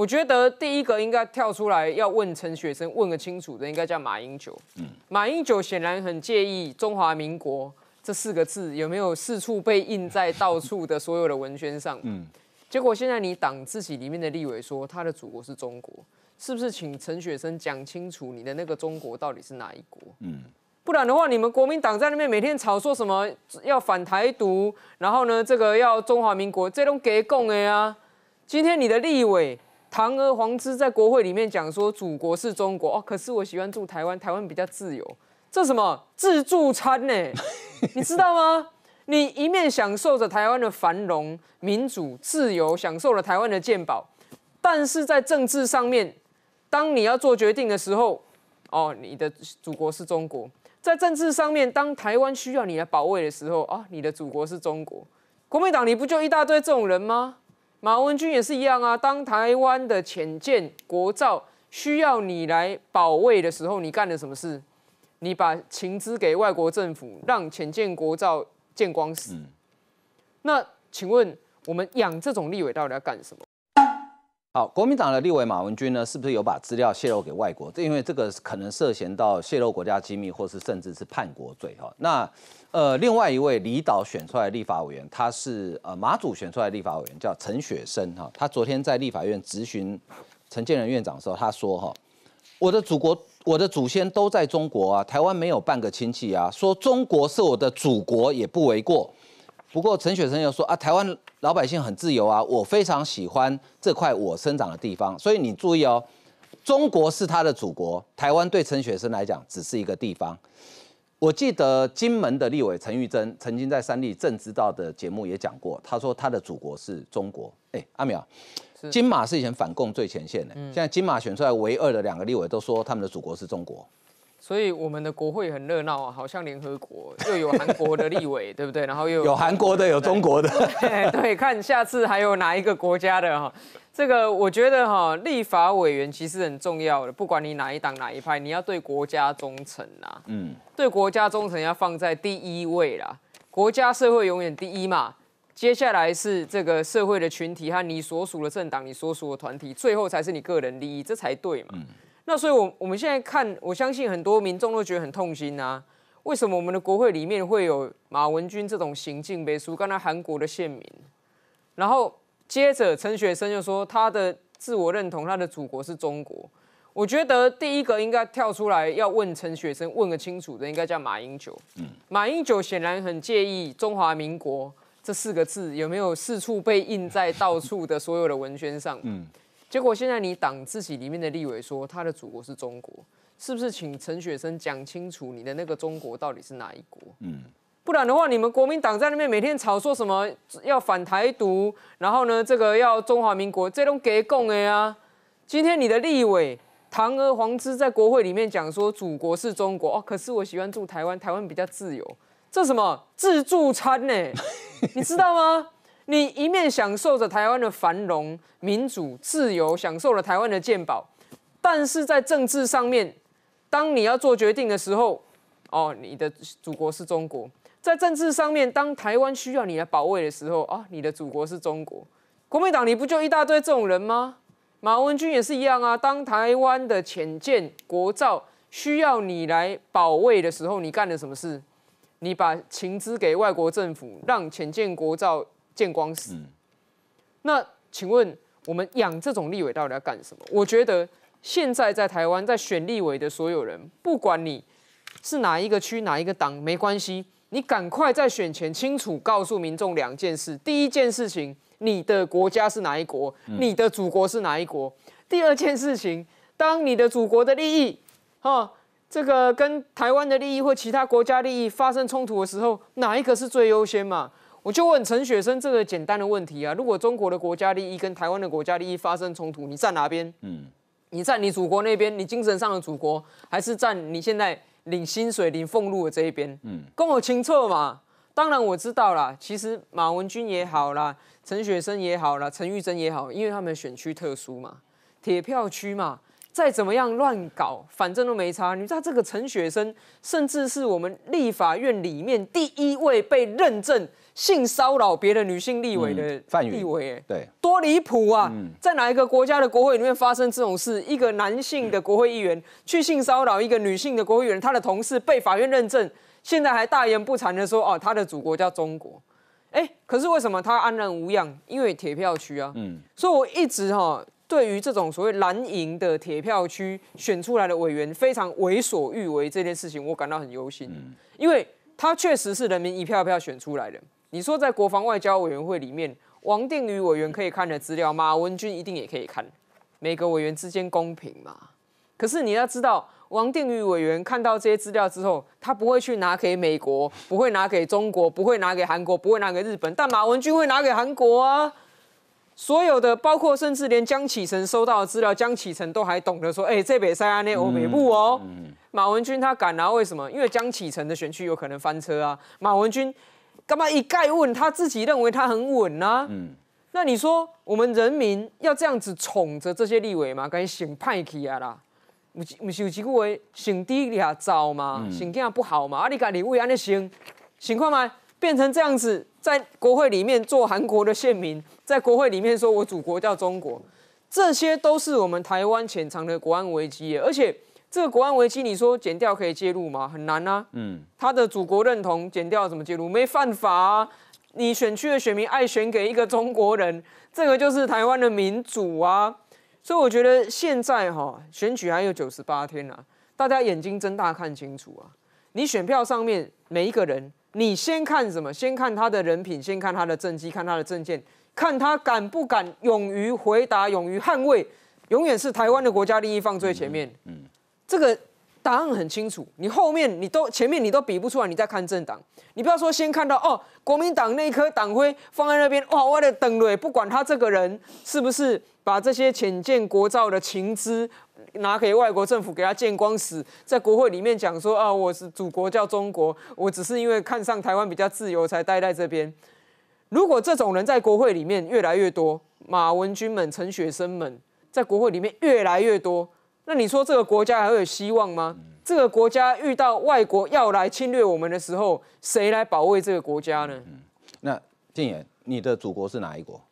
我觉得第一个应该跳出来要问陈雪生问个清楚的，应该叫马英九。嗯，马英九显然很介意“中华民国”这四个字有没有四处被印在到处的所有的文宣上。嗯，结果现在你党自己里面的立委说他的祖国是中国，是不是？请陈雪生讲清楚你的那个中国到底是哪一国？嗯，不然的话，你们国民党在那边每天吵说什么要反台独，然后呢，这个要中华民国，这种给共的呀？今天你的立委。堂而皇之在国会里面讲说，祖国是中国哦，可是我喜欢住台湾，台湾比较自由。这什么自助餐呢？你知道吗？你一面享受着台湾的繁荣、民主、自由，享受了台湾的鉴宝，但是在政治上面，当你要做决定的时候，哦，你的祖国是中国。在政治上面，当台湾需要你来保卫的时候，啊，你的祖国是中国。国民党你不就一大堆这种人吗？马文君也是一样啊，当台湾的浅见国造需要你来保卫的时候，你干了什么事？你把情资给外国政府，让浅见国造见光死。那请问我们养这种立委到底要干什么？好，国民党的立委马文君呢，是不是有把资料泄露给外国？这因为这个可能涉嫌到泄露国家机密，或是甚至是叛国罪。哈，那呃，另外一位离岛选出来的立法委员，他是呃马祖选出来的立法委员，叫陈雪生。哈，他昨天在立法院质询陈建仁院长的时候，他说：哈，我的祖国，我的祖先都在中国啊，台湾没有半个亲戚啊，说中国是我的祖国也不为过。不过陈雪生又说啊，台湾老百姓很自由啊，我非常喜欢这块我生长的地方。所以你注意哦，中国是他的祖国，台湾对陈雪生来讲只是一个地方。我记得金门的立委陈玉珍曾经在《三立正知道》的节目也讲过，他说他的祖国是中国。哎，阿淼，金马是以前反共最前线的，现在金马选出来唯二的两个立委都说他们的祖国是中国。所以我们的国会很热闹啊，好像联合国又有韩国的立委，对不对？然后又有韩国的，有中国的，对，看下次还有哪一个国家的哈。这个我觉得哈，立法委员其实很重要的，不管你哪一党哪一派，你要对国家忠诚啊。嗯，对国家忠诚要放在第一位啦，国家社会永远第一嘛。接下来是这个社会的群体和你所属的政党、你所属的团体，最后才是你个人利益，这才对嘛。那所以，我我们现在看，我相信很多民众都觉得很痛心啊。为什么我们的国会里面会有马文君这种行径？比如刚才韩国的县民，然后接着陈学生就说他的自我认同，他的祖国是中国。我觉得第一个应该跳出来要问陈学生，问个清楚的，应该叫马英九。嗯，马英九显然很介意“中华民国”这四个字有没有四处被印在到处的所有的文宣上。嗯。结果现在你党自己里面的立委说他的祖国是中国，是不是请陈雪生讲清楚你的那个中国到底是哪一国？嗯，不然的话你们国民党在那边每天吵说什么要反台独，然后呢这个要中华民国，这种给供的呀。今天你的立委堂而皇之在国会里面讲说祖国是中国哦，可是我喜欢住台湾，台湾比较自由，这什么自助餐呢？你知道吗？你一面享受着台湾的繁荣、民主、自由，享受了台湾的鉴宝，但是在政治上面，当你要做决定的时候，哦，你的祖国是中国。在政治上面，当台湾需要你来保卫的时候，啊，你的祖国是中国。国民党，你不就一大堆这种人吗？马文君也是一样啊。当台湾的浅见国造需要你来保卫的时候，你干了什么事？你把情资给外国政府，让浅见国造。见光死。那请问我们养这种立委到底要干什么？我觉得现在在台湾在选立委的所有人，不管你是哪一个区哪一个党，没关系，你赶快在选前清楚告诉民众两件事：第一件事情，你的国家是哪一国，你的祖国是哪一国；第二件事情，当你的祖国的利益哈。这个跟台湾的利益或其他国家利益发生冲突的时候，哪一个是最优先嘛？我就问陈雪生这个简单的问题啊，如果中国的国家利益跟台湾的国家利益发生冲突，你站哪边？嗯，你站你祖国那边，你精神上的祖国，还是站你现在领薪水、领俸禄的这一边？嗯，跟我清测嘛。当然我知道啦，其实马文君也好啦，陈雪生也好啦，陈玉珍也好，因为他们选区特殊嘛，铁票区嘛，再怎么样乱搞，反正都没差。你知道这个陈雪生，甚至是我们立法院里面第一位被认证。性骚扰别的女性立委的立委，对，多离谱啊！在哪一个国家的国会里面发生这种事？一个男性的国会议员去性骚扰一个女性的国会议员，他的同事被法院认证，现在还大言不惭的说：“哦，他的祖国叫中国。”哎，可是为什么他安然无恙？因为铁票区啊。嗯，所以我一直哈对于这种所谓蓝营的铁票区选出来的委员非常为所欲为这件事情，我感到很忧心。嗯，因为他确实是人民一票一票选出来的。你说在国防外交委员会里面，王定宇委员可以看的资料，马文君一定也可以看。每个委员之间公平嘛？可是你要知道，王定宇委员看到这些资料之后，他不会去拿给美国，不会拿给中国，不会拿给韩国，不会拿给日本。但马文君会拿给韩国啊！所有的，包括甚至连江启臣收到的资料，江启臣都还懂得说：“哎，这北塞安内欧美部哦，马文君他敢啊？为什么？因为江启臣的选区有可能翻车啊，马文君。干嘛一概问他自己认为他很稳呢？嗯，那你说我们人民要这样子宠着这些立委吗？赶醒派去啊啦！唔唔是有一句话醒低也糟吗？醒这样不好嘛？啊，你家你为安尼醒，醒况嘛变成这样子，在国会里面做韩国的县民，在国会里面说我祖国叫中国，这些都是我们台湾潜藏的国安危机，而且。这个国安危机，你说剪掉可以介入吗？很难啊。嗯，他的祖国认同剪掉怎么介入？没犯法啊。你选区的选民爱选给一个中国人，这个就是台湾的民主啊。所以我觉得现在哈，选举还有九十八天啊，大家眼睛睁大看清楚啊。你选票上面每一个人，你先看什么？先看他的人品，先看他的政绩，看他的证件，看他敢不敢勇于回答，勇于捍卫，永远是台湾的国家利益放最前面。嗯。这个答案很清楚，你后面你都前面你都比不出来，你再看政党，你不要说先看到哦，国民党那一颗党徽放在那边，哇，我的邓蕊，不管他这个人是不是把这些浅见国造的情资拿给外国政府给他见光死，在国会里面讲说啊，我是祖国叫中国，我只是因为看上台湾比较自由才待在这边。如果这种人在国会里面越来越多，马文君们、陈学生们在国会里面越来越多。那你说这个国家还会有希望吗？这个国家遇到外国要来侵略我们的时候，谁来保卫这个国家呢？嗯，那静言，你的祖国是哪一国？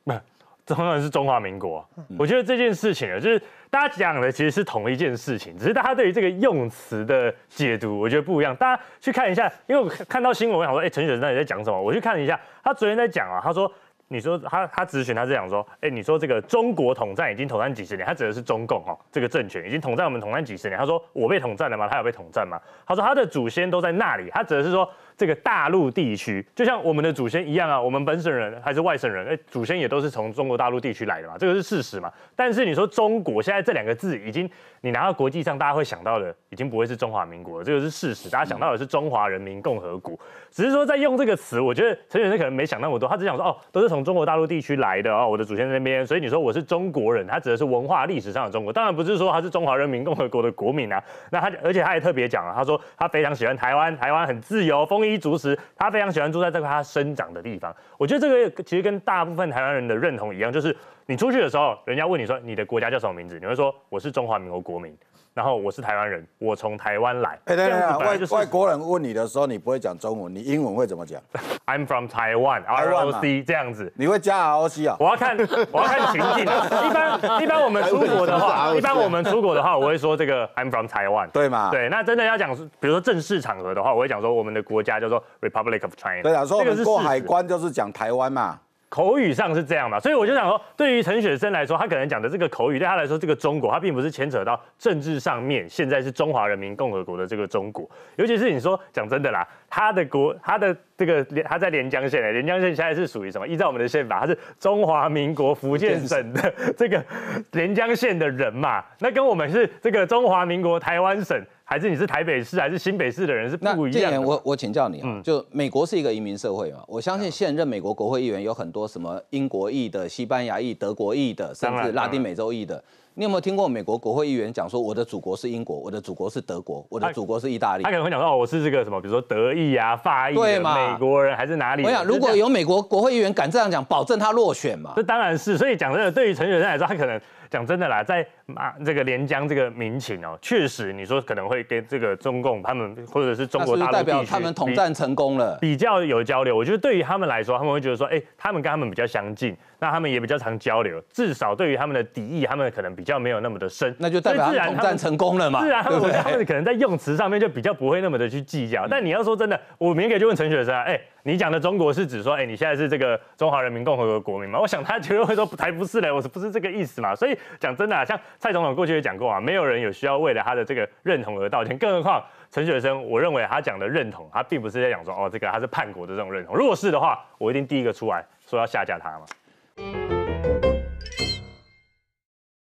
当然是中华民国。我觉得这件事情啊，就是大家讲的其实是同一件事情，只是大家对于这个用词的解读，我觉得不一样。大家去看一下，因为我看到新闻，我想说，哎，陈雪生到底在讲什么？我去看一下，他昨天在讲啊，他说。你说他他咨询他是讲说，哎，你说这个中国统战已经统战几十年，他指的是中共哦，这个政权已经统战我们统战几十年。他说我被统战了吗？他有被统战吗？他说他的祖先都在那里。他指的是说。这个大陆地区，就像我们的祖先一样啊，我们本省人还是外省人，哎，祖先也都是从中国大陆地区来的嘛，这个是事实嘛。但是你说中国现在这两个字，已经你拿到国际上，大家会想到的，已经不会是中华民国了，这个是事实。大家想到的是中华人民共和国。只是说在用这个词，我觉得陈先生可能没想那么多，他只想说哦，都是从中国大陆地区来的哦，我的祖先那边，所以你说我是中国人，他指的是文化历史上的中国，当然不是说他是中华人民共和国的国民啊。那他而且他也特别讲了，他说他非常喜欢台湾，台湾很自由，风。衣足食，他非常喜欢住在这块他生长的地方。我觉得这个其实跟大部分台湾人的认同一样，就是你出去的时候，人家问你说你的国家叫什么名字，你会说我是中华民国国民。然后我是台湾人，我从台湾来。哎，对啊，外外国人问你的时候，你不会讲中文，你英文会怎么讲？I'm from Taiwan，r O C 这样子。你会加 r O C 啊？我要看，我要看情境。一般一般我们出国的话，一般我们出国的话，我会说这个 I'm from Taiwan，对吗？对，那真的要讲，比如说正式场合的话，我会讲说我们的国家叫做 Republic of China。对啊，说我们过海关就是讲台湾嘛。口语上是这样嘛，所以我就想说，对于陈雪生来说，他可能讲的这个口语，对他来说，这个中国，他并不是牵扯到政治上面。现在是中华人民共和国的这个中国，尤其是你说，讲真的啦，他的国，他的。这个连他在连江县，连江县现在是属于什么？依照我们的宪法，他是中华民国福建省的这个连江县的人嘛？那跟我们是这个中华民国台湾省，还是你是台北市，还是新北市的人是不一样。这我我请教你啊，就美国是一个移民社会嘛，我相信现任美国国会议员有很多什么英国裔的、西班牙裔、德国裔的，甚至拉丁美洲裔的。你有没有听过美国国会议员讲说我的祖国是英国，我的祖国是德国，我的祖国是意大利？他可能会讲说哦，我是这个什么，比如说德意啊、法意、美国人还是哪里？我想，如果有美国国会议员敢这样讲，保证他落选嘛？这当然是。所以讲真的，对于陈水生来说，他可能。讲真的啦，在马这个连江这个民情哦，确实你说可能会跟这个中共他们或者是中国大陆，代表他们统战成功了，比较有交流。我觉得对于他们来说，他们会觉得说，哎，他们跟他们比较相近，那他们也比较常交流。至少对于他们的敌意，他们可能比较没有那么的深。那就代表统战成功了嘛？自然，他们可能在用词上面就比较不会那么的去计较。但你要说真的，我明天可以就问陈雪生，哎。你讲的中国是指说，哎，你现在是这个中华人民共和国国民嘛？我想他绝对会说，才不是嘞，我是不是这个意思嘛？所以讲真的，像蔡总统过去也讲过啊，没有人有需要为了他的这个认同而道歉，更何况陈学生，我认为他讲的认同，他并不是在讲说，哦，这个他是叛国的这种认同。如果是的话，我一定第一个出来说要下架他嘛。